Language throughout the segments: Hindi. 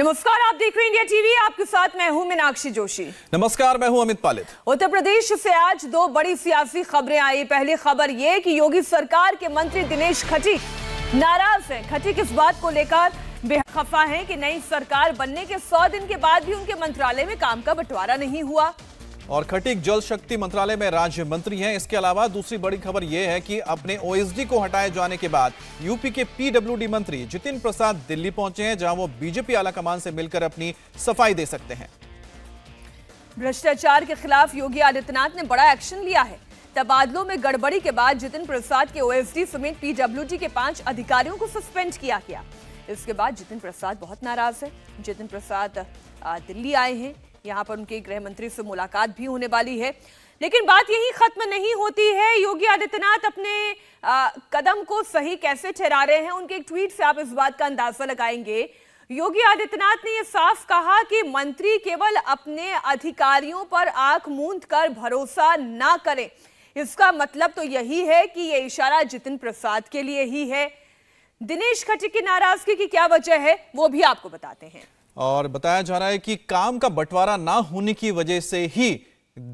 नमस्कार आप देख रहे हैं इंडिया टीवी आपके साथ मैं हूं मीनाक्षी जोशी नमस्कार मैं हूं अमित पालित उत्तर प्रदेश से आज दो बड़ी सियासी खबरें आई पहली खबर ये कि योगी सरकार के मंत्री दिनेश खटीक नाराज हैं खटीक इस बात को लेकर बेखफा है कि नई सरकार बनने के सौ दिन के बाद भी उनके मंत्रालय में काम का बंटवारा नहीं हुआ और खटीक जल शक्ति मंत्रालय में राज्य मंत्री हैं इसके अलावा दूसरी बड़ी खबर यह है कि अपने ओएसडी को हटाए जाने के बाद यूपी के पीडब्ल्यूडी मंत्री जितिन प्रसाद दिल्ली पहुंचे हैं जहां वो बीजेपी आलाकमान से मिलकर अपनी सफाई दे सकते हैं भ्रष्टाचार के खिलाफ योगी आदित्यनाथ ने बड़ा एक्शन लिया है तबादलों में गड़बड़ी के बाद जितिन प्रसाद के ओएसडी समेत पीडब्ल्यू के पांच अधिकारियों को सस्पेंड किया गया इसके बाद जितिन प्रसाद बहुत नाराज है जितिन प्रसाद दिल्ली आए हैं यहां पर उनके गृह मंत्री से मुलाकात भी होने वाली है लेकिन बात यही खत्म नहीं होती है योगी आदित्यनाथ अपने आ, कदम को सही कैसे ठहरा रहे हैं उनके एक ट्वीट से आप इस बात का अंदाजा लगाएंगे योगी आदित्यनाथ ने यह साफ कहा कि मंत्री केवल अपने अधिकारियों पर आंख मूंद कर भरोसा ना करें इसका मतलब तो यही है कि यह इशारा जितिन प्रसाद के लिए ही है दिनेश खटिक की नाराजगी की क्या वजह है वो भी आपको बताते हैं और बताया जा रहा है कि काम का बंटवारा ना होने की वजह से ही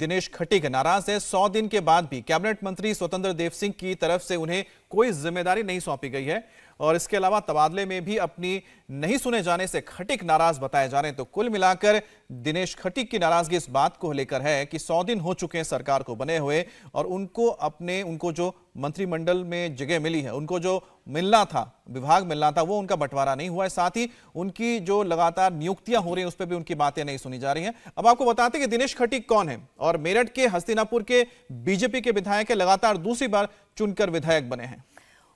दिनेश खटिक नाराज है सौ दिन के बाद भी कैबिनेट मंत्री स्वतंत्र देव सिंह की तरफ से उन्हें कोई जिम्मेदारी नहीं सौंपी गई है और इसके अलावा तबादले में भी अपनी नहीं सुने जाने से खटिक नाराज बताए जा रहे हैं तो कुल मिलाकर दिनेश खटिक की नाराजगी इस बात को लेकर है कि सौ दिन हो चुके हैं सरकार को बने हुए और उनको अपने उनको जो मंत्रिमंडल में जगह मिली है उनको जो मिलना था विभाग मिलना था वो उनका बंटवारा नहीं हुआ है साथ ही उनकी जो लगातार नियुक्तियां हो रही हैं उस पर भी उनकी बातें नहीं सुनी जा रही हैं अब आपको बताते कि दिनेश खटिक कौन है और मेरठ के हस्तिनापुर के बीजेपी के विधायक है लगातार दूसरी बार चुनकर विधायक बने हैं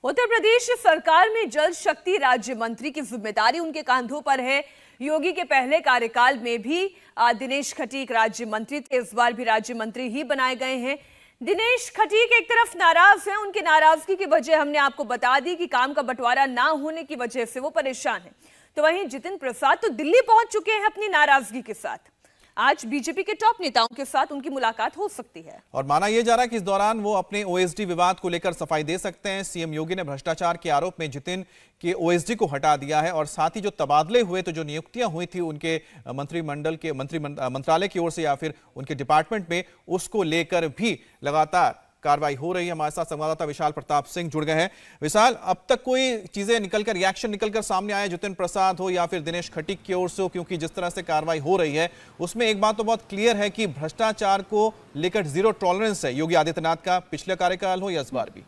उत्तर प्रदेश सरकार में जल शक्ति राज्य मंत्री की जिम्मेदारी उनके कांधों पर है योगी के पहले कार्यकाल में भी दिनेश खटीक राज्य मंत्री थे इस बार भी राज्य मंत्री ही बनाए गए हैं दिनेश खटीक एक तरफ नाराज हैं उनकी नाराजगी की वजह हमने आपको बता दी कि काम का बंटवारा ना होने की वजह से वो परेशान है तो वहीं जितिन प्रसाद तो दिल्ली पहुंच चुके हैं अपनी नाराजगी के साथ आज बीजेपी के टॉप नेताओं के साथ उनकी मुलाकात हो सकती है और माना यह जा रहा है कि इस दौरान वो अपने ओएसडी विवाद को लेकर सफाई दे सकते हैं सीएम योगी ने भ्रष्टाचार के आरोप में जितिन के ओएसडी को हटा दिया है और साथ ही जो तबादले हुए तो जो नियुक्तियां हुई थी उनके मंत्रिमंडल के मंत्री मंत्रालय की ओर से या फिर उनके डिपार्टमेंट में उसको लेकर भी लगातार कार्रवाई हो रही है हमारे साथ संवाददाता विशाल प्रताप सिंह जुड़ गए हैं विशाल अब तक कोई चीजें निकलकर रिएक्शन निकलकर सामने आए जितिन प्रसाद हो या फिर दिनेश खटिक की ओर से हो क्योंकि जिस तरह से कार्रवाई हो रही है उसमें एक बात तो बहुत क्लियर है कि भ्रष्टाचार को लेकर जीरो टॉलरेंस है योगी आदित्यनाथ का पिछले कार्यकाल हो या इस बार भी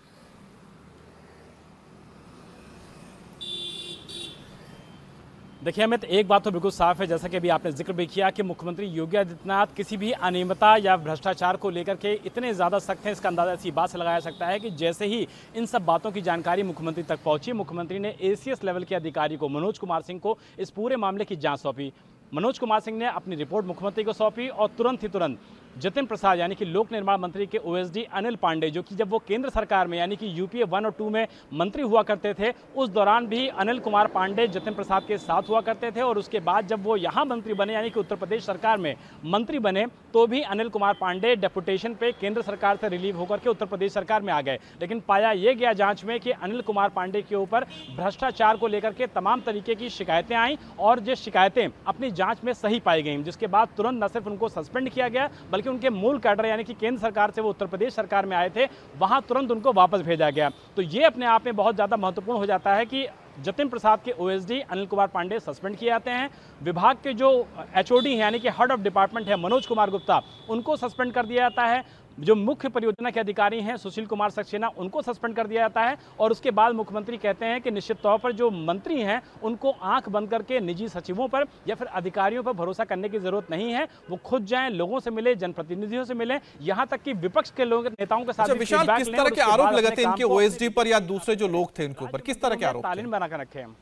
देखिए अमित एक बात तो बिल्कुल साफ है जैसा कि अभी आपने जिक्र भी किया कि मुख्यमंत्री योगी आदित्यनाथ किसी भी अनियमितता या भ्रष्टाचार को लेकर के इतने ज़्यादा सख्त हैं इसका अंदाजा इसी बात से लगाया सकता है कि जैसे ही इन सब बातों की जानकारी मुख्यमंत्री तक पहुंची मुख्यमंत्री ने एसीएस लेवल के अधिकारी को मनोज कुमार सिंह को इस पूरे मामले की जाँच सौंपी मनोज कुमार सिंह ने अपनी रिपोर्ट मुख्यमंत्री को सौंपी और तुरंत ही तुरंत जतिन प्रसाद यानी कि लोक निर्माण मंत्री के ओएसडी अनिल पांडे जो कि जब वो केंद्र सरकार में यानी कि यूपीए वन और टू में मंत्री हुआ करते थे उस दौरान भी अनिल कुमार पांडे जतिन प्रसाद के साथ हुआ करते थे और उसके बाद जब वो यहाँ मंत्री बने यानी कि उत्तर प्रदेश सरकार में मंत्री बने तो भी अनिल कुमार पांडे डेपुटेशन पर केंद्र सरकार से रिलीव होकर के उत्तर प्रदेश सरकार में आ गए लेकिन पाया यह गया जाँच में कि अनिल कुमार पांडे के ऊपर भ्रष्टाचार को लेकर के तमाम तरीके की शिकायतें आई और ये शिकायतें अपनी जाँच में सही पाई गई जिसके बाद तुरंत न सिर्फ उनको सस्पेंड किया गया बल्कि बल्कि उनके मूल कैडर यानी कि केंद्र सरकार से वो उत्तर प्रदेश सरकार में आए थे वहाँ तुरंत उनको वापस भेजा गया तो ये अपने आप में बहुत ज़्यादा महत्वपूर्ण हो जाता है कि जतिन प्रसाद के ओएसडी अनिल कुमार पांडे सस्पेंड किए जाते हैं विभाग के जो एचओडी हैं यानी कि हेड ऑफ डिपार्टमेंट है मनोज कुमार गुप्ता उनको सस्पेंड कर दिया जाता है जो मुख्य परियोजना के अधिकारी हैं सुशील कुमार सक्सेना उनको सस्पेंड कर दिया जाता है और उसके बाद मुख्यमंत्री कहते हैं कि निश्चित तौर पर जो मंत्री हैं उनको आंख बंद करके निजी सचिवों पर या फिर अधिकारियों पर भरोसा करने की जरूरत नहीं है वो खुद जाएं लोगों से मिले जनप्रतिनिधियों से मिले यहाँ तक कि विपक्ष के लोग नेताओं के साथ अच्छा, किस तरह के आरोप लगाते हैं इनके ओएसडी पर या दूसरे जो लोग थे इनके ऊपर किस तरह के आरोप तालीन बनाकर रखे हैं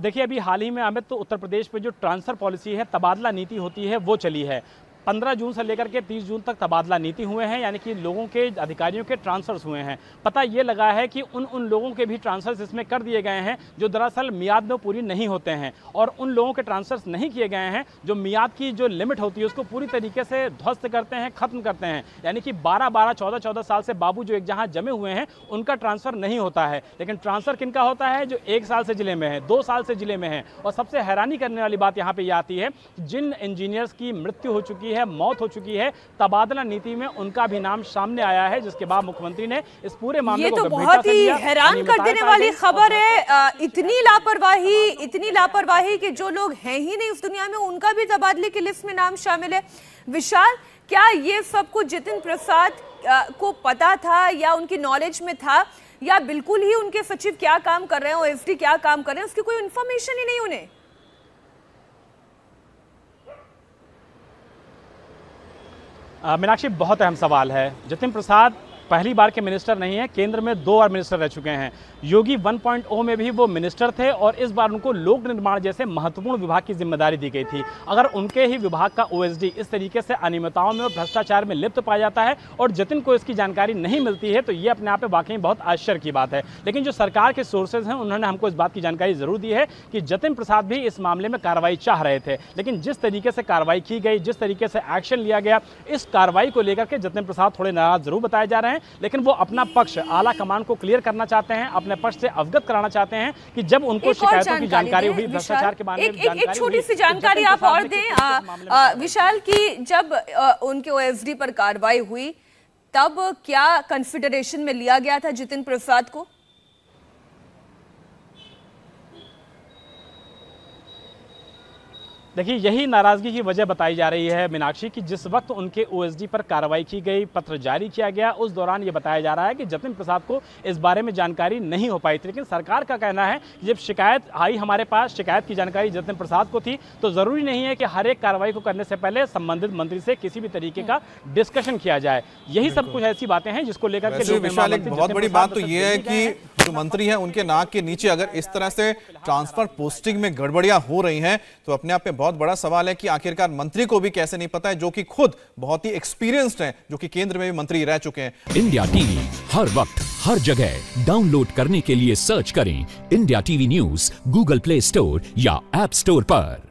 देखिए अभी हाल ही में अमित तो उत्तर प्रदेश में जो ट्रांसफ़र पॉलिसी है तबादला नीति होती है वो चली है 15 जून से लेकर के 30 जून तक तबादला नीति हुए हैं यानी कि लोगों के अधिकारियों के ट्रांसफ़र्स हुए हैं पता ये लगा है कि उन उन लोगों के भी ट्रांसफ़र्स इसमें कर दिए गए हैं जो दरअसल मियाद में पूरी नहीं होते हैं और उन लोगों के ट्रांसफ़र्स नहीं किए गए हैं जो मियाद की जो लिमिट होती है उसको पूरी तरीके से ध्वस्त करते हैं ख़त्म करते हैं यानी कि बारह बारह चौदह चौदह साल से बाबू जो एक जहाँ जमे हुए हैं उनका ट्रांसफ़र नहीं होता है लेकिन ट्रांसफ़र किन का होता है जो एक साल से ज़िले में है दो साल से ज़िले में है और सबसे हैरानी करने वाली बात यहाँ पर ये आती है जिन इंजीनियर्स की मृत्यु हो चुकी चुकी है मौत हो चुकी है तबादला नीति में उनका भी नाम सामने आया है जिसके बाद मुख्यमंत्री ने इस पूरे मामले को तो बहुत ही हैरान कर देने वाली खबर है इतनी लापरवाही इतनी लापरवाही की जो लोग हैं ही नहीं उस दुनिया में उनका भी तबादले की लिस्ट में नाम शामिल है विशाल क्या ये सब कुछ जितिन प्रसाद को पता था या उनकी नॉलेज में था या बिल्कुल ही उनके सचिव क्या काम कर रहे हैं ओएसडी क्या काम कर रहे हैं उसकी कोई इन्फॉर्मेशन ही नहीं उन्हें मीनाक्षी बहुत अहम सवाल है जतिन प्रसाद पहली बार के मिनिस्टर नहीं है केंद्र में दो बार मिनिस्टर रह चुके हैं योगी 1.0 में भी वो मिनिस्टर थे और इस बार उनको लोक निर्माण जैसे महत्वपूर्ण विभाग की जिम्मेदारी दी गई थी अगर उनके ही विभाग का ओएसडी इस तरीके से अनियमितताओं में और भ्रष्टाचार में लिप्त पाया जाता है और जतिन को इसकी जानकारी नहीं मिलती है तो ये अपने आप में वाकई बहुत आश्चर्य की बात है लेकिन जो सरकार के सोर्सेज हैं उन्होंने हमको इस बात की जानकारी जरूर दी है कि जतिन प्रसाद भी इस मामले में कार्रवाई चाह रहे थे लेकिन जिस तरीके से कार्रवाई की गई जिस तरीके से एक्शन लिया गया इस कार्रवाई को लेकर के जतिन प्रसाद थोड़े नाराज जरूर बताए जा रहे हैं लेकिन वो अपना पक्ष आला कमान को क्लियर करना चाहते हैं अपने पक्ष से अवगत कराना चाहते हैं कि जब उनको शिकायतों की जानकारी हुई भ्रष्टाचार के बारे में एक छोटी सी तो जानकारी आप तो और दें विशाल की जब उनके ओ पर कार्रवाई हुई तब क्या कंसिडरेशन में लिया गया था जितिन प्रसाद को देखिए यही नाराज़गी की वजह बताई जा रही है मीनाक्षी कि जिस वक्त उनके ओएसडी पर कार्रवाई की गई पत्र जारी किया गया उस दौरान ये बताया जा रहा है कि जतिन प्रसाद को इस बारे में जानकारी नहीं हो पाई थी लेकिन सरकार का कहना है जब शिकायत आई हमारे पास शिकायत की जानकारी जतिन प्रसाद को थी तो ज़रूरी नहीं है कि हर एक कार्रवाई को करने से पहले संबंधित मंत्री से किसी भी तरीके का डिस्कशन किया जाए यही सब कुछ ऐसी बातें हैं जिसको लेकर के बहुत बड़ी बात तो ये है कि जो मंत्री हैं उनके नाक के नीचे अगर इस तरह से ट्रांसफर पोस्टिंग में गड़बड़ियां हो रही हैं तो अपने आप में बहुत बड़ा सवाल है कि आखिरकार मंत्री को भी कैसे नहीं पता है जो कि खुद बहुत ही एक्सपीरियंस्ड हैं जो कि केंद्र में भी मंत्री रह चुके हैं इंडिया टीवी हर वक्त हर जगह डाउनलोड करने के लिए सर्च करें India TV News Google Play Store या एप स्टोर पर